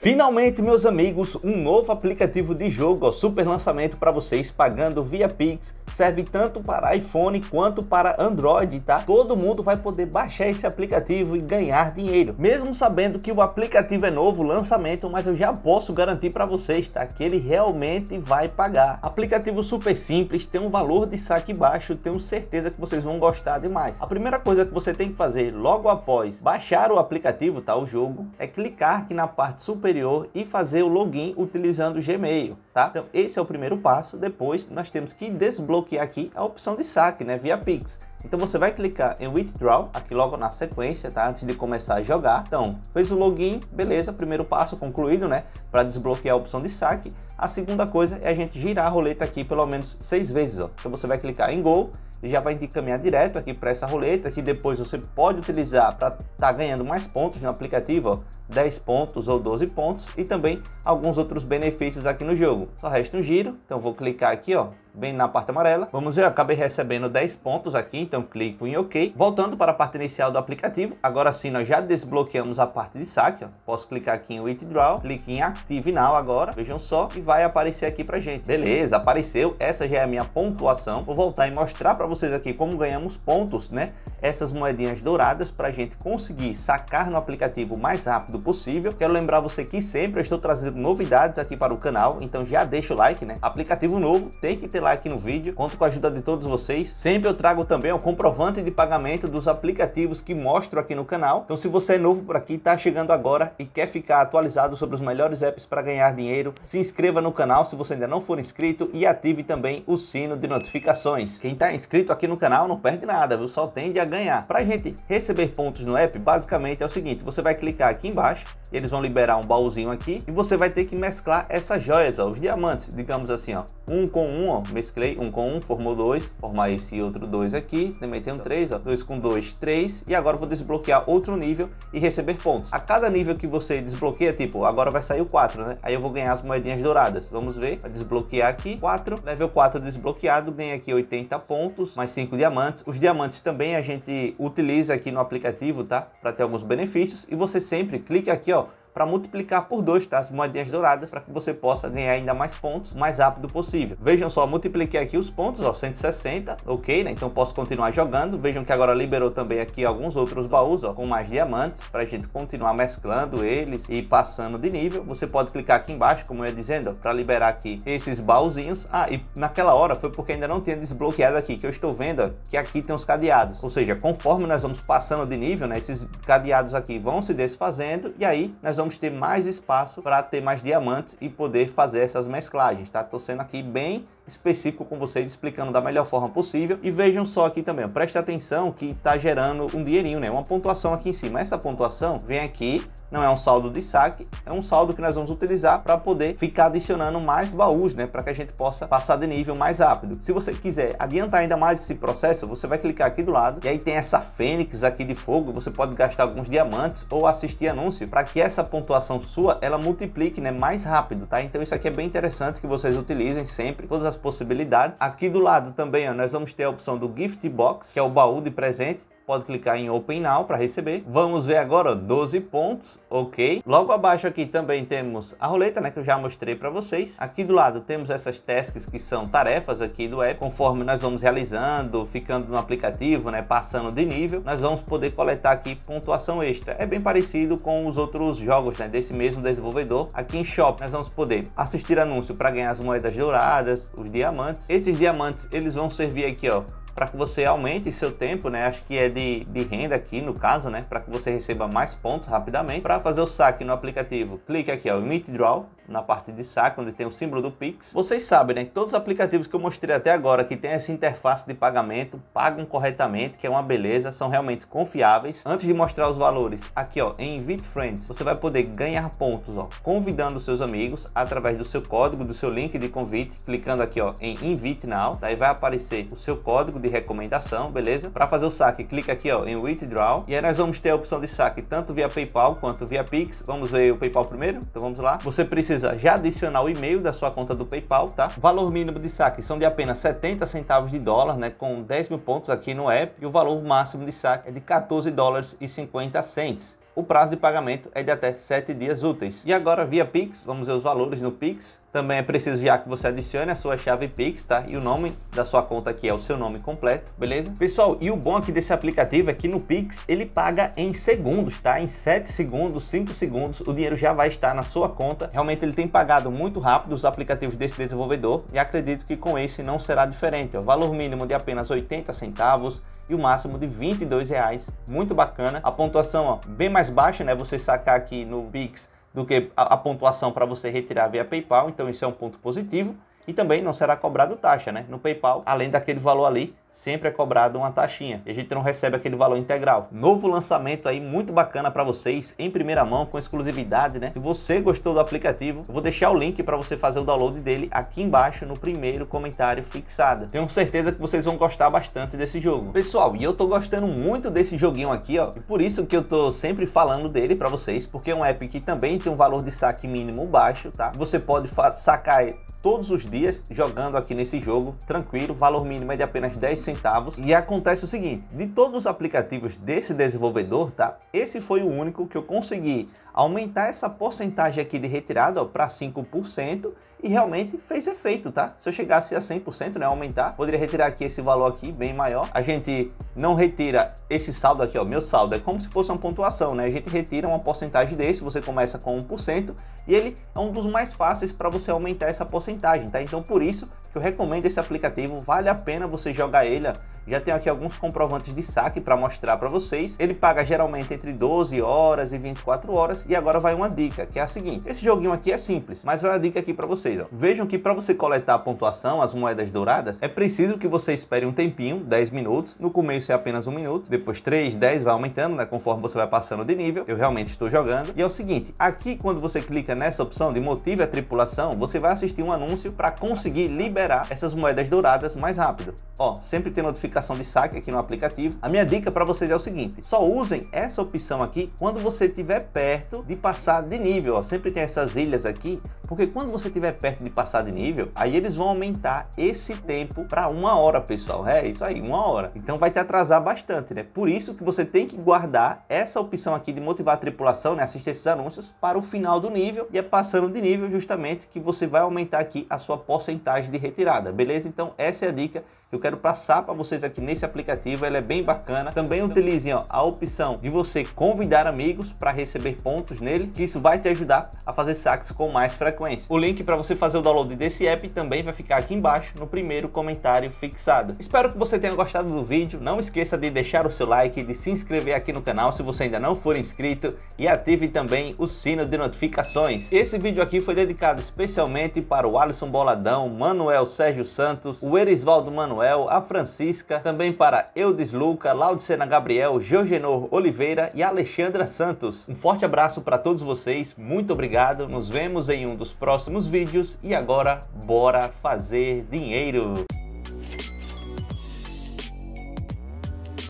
Finalmente, meus amigos, um novo aplicativo de jogo, ó, super lançamento para vocês pagando via Pix, serve tanto para iPhone quanto para Android, tá? Todo mundo vai poder baixar esse aplicativo e ganhar dinheiro. Mesmo sabendo que o aplicativo é novo, lançamento, mas eu já posso garantir para vocês, tá? Que ele realmente vai pagar. Aplicativo super simples, tem um valor de saque baixo, tenho certeza que vocês vão gostar demais. A primeira coisa que você tem que fazer logo após baixar o aplicativo, tá? O jogo, é clicar aqui na parte super superior e fazer o login utilizando o Gmail, tá? Então esse é o primeiro passo, depois nós temos que desbloquear aqui a opção de saque, né, via Pix. Então você vai clicar em Withdraw, aqui logo na sequência, tá? Antes de começar a jogar. Então, fez o login, beleza, primeiro passo concluído, né? Para desbloquear a opção de saque. A segunda coisa é a gente girar a roleta aqui pelo menos seis vezes, ó. Então você vai clicar em Go, e já vai te encaminhar direto aqui para essa roleta, que depois você pode utilizar para estar tá ganhando mais pontos no aplicativo, ó 10 pontos ou 12 pontos e também alguns outros benefícios aqui no jogo. Só resta um giro, então vou clicar aqui ó, bem na parte amarela. Vamos ver, acabei recebendo 10 pontos aqui, então clico em OK. Voltando para a parte inicial do aplicativo, agora sim nós já desbloqueamos a parte de saque, ó. Posso clicar aqui em Withdraw, clique em Active Now agora, vejam só, e vai aparecer aqui pra gente. Beleza, apareceu, essa já é a minha pontuação. Vou voltar e mostrar para vocês aqui como ganhamos pontos, né? essas moedinhas douradas para a gente conseguir sacar no aplicativo o mais rápido possível. Quero lembrar você que sempre eu estou trazendo novidades aqui para o canal, então já deixa o like, né? Aplicativo novo, tem que ter like no vídeo, conto com a ajuda de todos vocês. Sempre eu trago também o comprovante de pagamento dos aplicativos que mostro aqui no canal. Então se você é novo por aqui, está chegando agora e quer ficar atualizado sobre os melhores apps para ganhar dinheiro, se inscreva no canal se você ainda não for inscrito e ative também o sino de notificações. Quem está inscrito aqui no canal não perde nada, viu? Só tende a ganhar. Para a gente receber pontos no app, basicamente é o seguinte, você vai clicar aqui embaixo, eles vão liberar um baúzinho aqui e você vai ter que mesclar essas joias, ó, os diamantes, digamos assim, ó, um com um, ó, mesclei um com um, formou dois, formar esse outro dois aqui, também tem um três, ó, dois com dois, três, e agora vou desbloquear outro nível e receber pontos. A cada nível que você desbloqueia, tipo, agora vai sair o quatro, né? Aí eu vou ganhar as moedinhas douradas, vamos ver, vai desbloquear aqui, quatro, level quatro desbloqueado, ganha aqui 80 pontos, mais cinco diamantes, os diamantes também a gente utiliza aqui no aplicativo, tá? Para ter alguns benefícios, e você sempre clica aqui, ó, para multiplicar por dois tá? as moedinhas douradas para que você possa ganhar ainda mais pontos mais rápido possível. Vejam só, multipliquei aqui os pontos, ó, 160, ok, né? Então posso continuar jogando. Vejam que agora liberou também aqui alguns outros baús, ó, com mais diamantes para a gente continuar mesclando eles e passando de nível. Você pode clicar aqui embaixo, como eu ia dizendo, para liberar aqui esses baúzinhos. Ah, e naquela hora foi porque ainda não tinha desbloqueado aqui, que eu estou vendo ó, que aqui tem os cadeados. Ou seja, conforme nós vamos passando de nível, né, esses cadeados aqui vão se desfazendo e aí nós vamos vamos ter mais espaço para ter mais diamantes e poder fazer essas mesclagens, tá? Estou sendo aqui bem específico com vocês, explicando da melhor forma possível. E vejam só aqui também, preste atenção que está gerando um dinheirinho, né? Uma pontuação aqui em cima. Essa pontuação vem aqui, não é um saldo de saque, é um saldo que nós vamos utilizar para poder ficar adicionando mais baús, né? Para que a gente possa passar de nível mais rápido. Se você quiser adiantar ainda mais esse processo, você vai clicar aqui do lado e aí tem essa fênix aqui de fogo, você pode gastar alguns diamantes ou assistir anúncio para que essa pontuação sua, ela multiplique, né? Mais rápido, tá? Então isso aqui é bem interessante que vocês utilizem sempre. Todas as possibilidades. Aqui do lado também ó, nós vamos ter a opção do Gift Box, que é o baú de presente pode clicar em Open Now para receber. Vamos ver agora, ó, 12 pontos, ok. Logo abaixo aqui também temos a roleta, né, que eu já mostrei para vocês. Aqui do lado temos essas tasks que são tarefas aqui do app. Conforme nós vamos realizando, ficando no aplicativo, né, passando de nível, nós vamos poder coletar aqui pontuação extra. É bem parecido com os outros jogos, né, desse mesmo desenvolvedor. Aqui em Shop nós vamos poder assistir anúncio para ganhar as moedas douradas, os diamantes. Esses diamantes, eles vão servir aqui, ó, para que você aumente seu tempo, né? Acho que é de, de renda aqui no caso, né? Para que você receba mais pontos rapidamente. Para fazer o saque no aplicativo, clique aqui, ó, Mint Draw, na parte de saque, onde tem o símbolo do Pix. Vocês sabem, né, que todos os aplicativos que eu mostrei até agora que tem essa interface de pagamento pagam corretamente, que é uma beleza, são realmente confiáveis. Antes de mostrar os valores, aqui ó, em Invite Friends, você vai poder ganhar pontos, ó, convidando seus amigos através do seu código, do seu link de convite, clicando aqui ó, em Invite Now, daí vai aparecer o seu código de recomendação, beleza? Para fazer o saque, clica aqui ó, em Withdraw, e aí nós vamos ter a opção de saque tanto via PayPal quanto via Pix. Vamos ver o PayPal primeiro? Então vamos lá. Você precisa precisa já adicionar o e-mail da sua conta do PayPal, tá? Valor mínimo de saque são de apenas 70 centavos de dólar, né? Com 10 mil pontos aqui no app e o valor máximo de saque é de 14 dólares e 50 cents. O prazo de pagamento é de até 7 dias úteis. E agora via Pix, vamos ver os valores no Pix. Também é preciso já que você adicione a sua chave Pix, tá? E o nome da sua conta aqui é o seu nome completo, beleza? Pessoal, e o bom aqui desse aplicativo é que no Pix ele paga em segundos, tá? Em 7 segundos, 5 segundos, o dinheiro já vai estar na sua conta. Realmente ele tem pagado muito rápido os aplicativos desse desenvolvedor e acredito que com esse não será diferente. O valor mínimo de apenas 80 centavos e o máximo de 22 reais. Muito bacana. A pontuação ó, bem mais baixa, né? Você sacar aqui no Pix do que a, a pontuação para você retirar via PayPal, então isso é um ponto positivo e também não será cobrado taxa, né? No PayPal, além daquele valor ali, sempre é cobrado uma taxinha e a gente não recebe aquele valor integral. Novo lançamento aí muito bacana para vocês, em primeira mão, com exclusividade, né? Se você gostou do aplicativo, eu vou deixar o link para você fazer o download dele aqui embaixo no primeiro comentário fixado. Tenho certeza que vocês vão gostar bastante desse jogo. Pessoal, e eu tô gostando muito desse joguinho aqui, ó, e por isso que eu tô sempre falando dele para vocês, porque é um app que também tem um valor de saque mínimo baixo, tá? Você pode sacar todos os dias jogando aqui nesse jogo, tranquilo, valor mínimo é de apenas 10 centavos. E acontece o seguinte, de todos os aplicativos desse desenvolvedor, tá? Esse foi o único que eu consegui aumentar essa porcentagem aqui de retirada para 5%, e realmente fez efeito, tá? Se eu chegasse a 100%, né, aumentar, poderia retirar aqui esse valor aqui bem maior. A gente não retira esse saldo aqui, ó, meu saldo, é como se fosse uma pontuação, né? A gente retira uma porcentagem desse, você começa com 1% e ele é um dos mais fáceis para você aumentar essa porcentagem, tá? Então por isso eu recomendo esse aplicativo, vale a pena você jogar ele. Já tenho aqui alguns comprovantes de saque para mostrar para vocês. Ele paga geralmente entre 12 horas e 24 horas. E agora vai uma dica, que é a seguinte. Esse joguinho aqui é simples, mas vai uma dica aqui para vocês. Ó. Vejam que para você coletar a pontuação, as moedas douradas, é preciso que você espere um tempinho, 10 minutos. No começo é apenas um minuto, depois 3, 10, vai aumentando, né? Conforme você vai passando de nível. Eu realmente estou jogando. E é o seguinte, aqui quando você clica nessa opção de motive a tripulação, você vai assistir um anúncio para conseguir liberar recuperar essas moedas douradas mais rápido. Ó, sempre tem notificação de saque aqui no aplicativo. A minha dica para vocês é o seguinte, só usem essa opção aqui quando você estiver perto de passar de nível, ó. Sempre tem essas ilhas aqui porque quando você estiver perto de passar de nível, aí eles vão aumentar esse tempo para uma hora, pessoal. É isso aí, uma hora. Então vai te atrasar bastante, né? Por isso que você tem que guardar essa opção aqui de motivar a tripulação, né? Assistir esses anúncios para o final do nível. E é passando de nível justamente que você vai aumentar aqui a sua porcentagem de retirada, beleza? Então essa é a dica eu quero passar para vocês aqui nesse aplicativo, ele é bem bacana. Também utilizem ó, a opção de você convidar amigos para receber pontos nele, que isso vai te ajudar a fazer saques com mais frequência. O link para você fazer o download desse app também vai ficar aqui embaixo no primeiro comentário fixado. Espero que você tenha gostado do vídeo, não esqueça de deixar o seu like, de se inscrever aqui no canal se você ainda não for inscrito e ative também o sino de notificações. Esse vídeo aqui foi dedicado especialmente para o Alisson Boladão, Manuel Sérgio Santos, o Erisvaldo Manuel, Manuel, a Francisca, também para Eudes Luca, Laudicena Gabriel, Georgenor Oliveira e Alexandra Santos. Um forte abraço para todos vocês, muito obrigado, nos vemos em um dos próximos vídeos e agora bora fazer dinheiro!